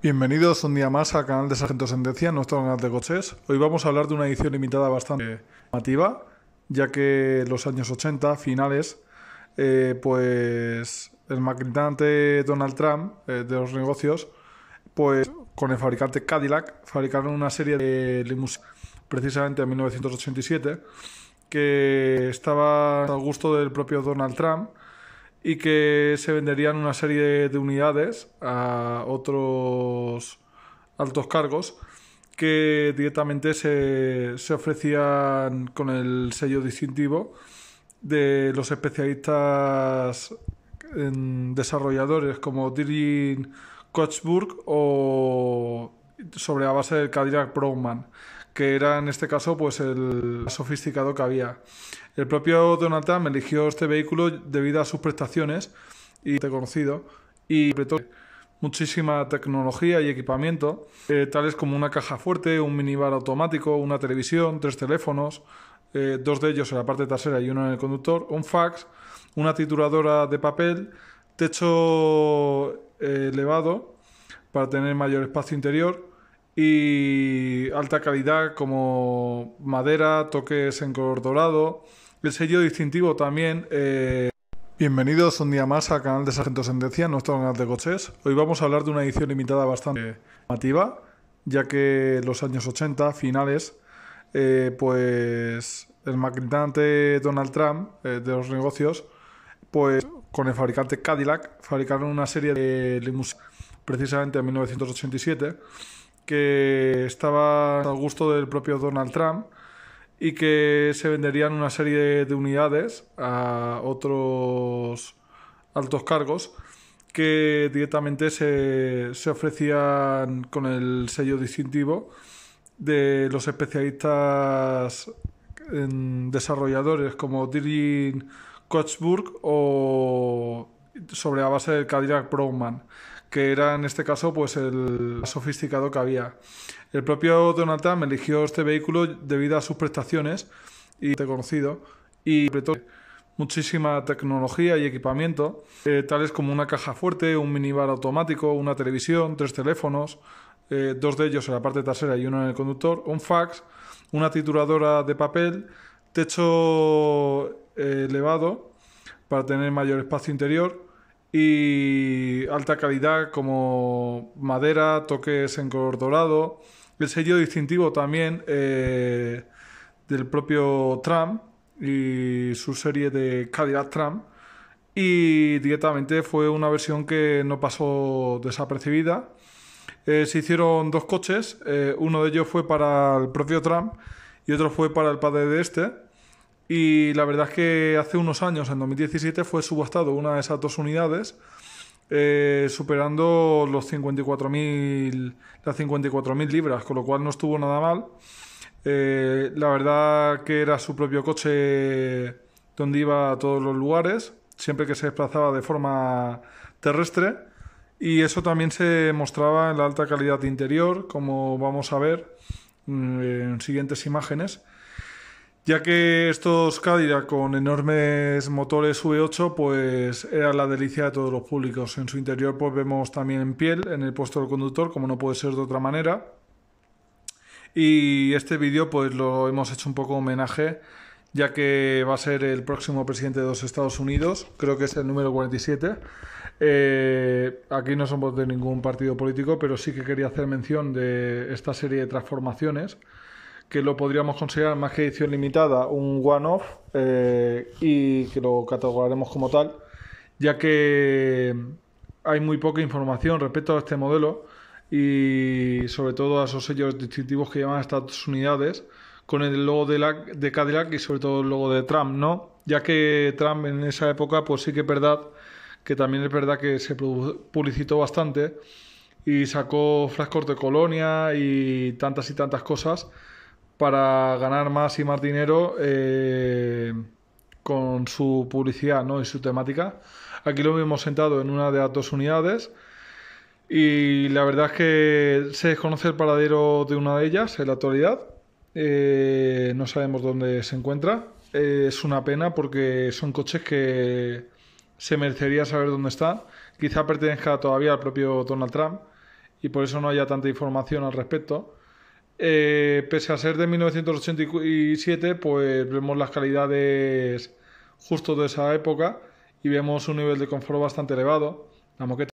Bienvenidos un día más al canal de Sargento Sendencia, nuestro canal de coches. Hoy vamos a hablar de una edición limitada bastante llamativa, ya que en los años 80, finales, eh, pues el maquinante Donald Trump eh, de los negocios, pues con el fabricante Cadillac, fabricaron una serie de limusinas, precisamente en 1987, que estaba al gusto del propio Donald Trump y que se venderían una serie de unidades a otros altos cargos que directamente se, ofrecían con el sello distintivo de los especialistas en desarrolladores como Dirin Kochburg o sobre la base del Cadillac Brownman que era en este caso pues el sofisticado que había. El propio Donald Trump eligió este vehículo debido a sus prestaciones y conocido y muchísima tecnología y equipamiento, eh, tales como una caja fuerte, un minibar automático, una televisión, tres teléfonos, eh, dos de ellos en la parte trasera y uno en el conductor, un fax, una tituladora de papel, techo eh, elevado para tener mayor espacio interior, y alta calidad como madera, toques en color dorado, el sello distintivo también. Eh. Bienvenidos un día más al canal de Sargento Sendencia, nuestro canal de coches. Hoy vamos a hablar de una edición limitada bastante llamativa, ya que los años 80, finales, eh, pues el magnate Donald Trump eh, de los negocios, pues con el fabricante Cadillac fabricaron una serie de limusinas precisamente en 1987 que estaba al gusto del propio Donald Trump y que se venderían una serie de unidades a otros altos cargos que directamente se, ofrecían con el sello distintivo de los especialistas en desarrolladores como Dirk Kochburg o sobre la base del Cadillac Brownman que era en este caso pues el sofisticado que había. El propio Donald Trump eligió este vehículo debido a sus prestaciones y conocido y muchísima tecnología y equipamiento, eh, tales como una caja fuerte, un minibar automático, una televisión, tres teléfonos, eh, dos de ellos en la parte trasera y uno en el conductor, un fax, una tituladora de papel, techo eh, elevado para tener mayor espacio interior, y alta calidad como madera, toques en color dorado. El sello distintivo también eh, del propio Tram y su serie de Cadillac Tram. Y directamente fue una versión que no pasó desapercibida. Eh, se hicieron dos coches, eh, uno de ellos fue para el propio Tram y otro fue para el padre de este. Y la verdad es que hace unos años, en 2017, fue subastado una de esas dos unidades, eh, superando los 54 las 54.000 libras, con lo cual no estuvo nada mal. Eh, la verdad que era su propio coche donde iba a todos los lugares, siempre que se desplazaba de forma terrestre. Y eso también se mostraba en la alta calidad interior, como vamos a ver mm, en siguientes imágenes ya que estos Cadillac con enormes motores V8 pues era la delicia de todos los públicos. En su interior pues vemos también en piel en el puesto del conductor, como no puede ser de otra manera. Y este vídeo pues lo hemos hecho un poco homenaje ya que va a ser el próximo presidente de los Estados Unidos, creo que es el número 47. Eh, aquí no somos de ningún partido político, pero sí que quería hacer mención de esta serie de transformaciones que lo podríamos considerar más que edición limitada, un one-off, eh, y que lo catalogaremos como tal, ya que hay muy poca información respecto a este modelo y sobre todo a esos sellos distintivos que llevan estas unidades, con el logo de, la, de Cadillac y sobre todo el logo de Trump, ¿no? Ya que Trump en esa época, pues sí que es verdad que también es verdad que se publicitó bastante y sacó frascos de colonia y tantas y tantas cosas para ganar más y más dinero eh, con su publicidad y su temática. Aquí lo hemos sentado en una de las dos unidades y la verdad es que se desconoce el paradero de una de ellas en la actualidad. Eh, no sabemos dónde se encuentra. Eh, es una pena porque son coches que se merecería saber dónde están. Quizá pertenezca todavía al propio Donald Trump y por eso no haya tanta información al respecto. Eh, pese a ser de 1987, pues vemos las calidades justo de esa época y vemos un nivel de confort bastante elevado. La moqueta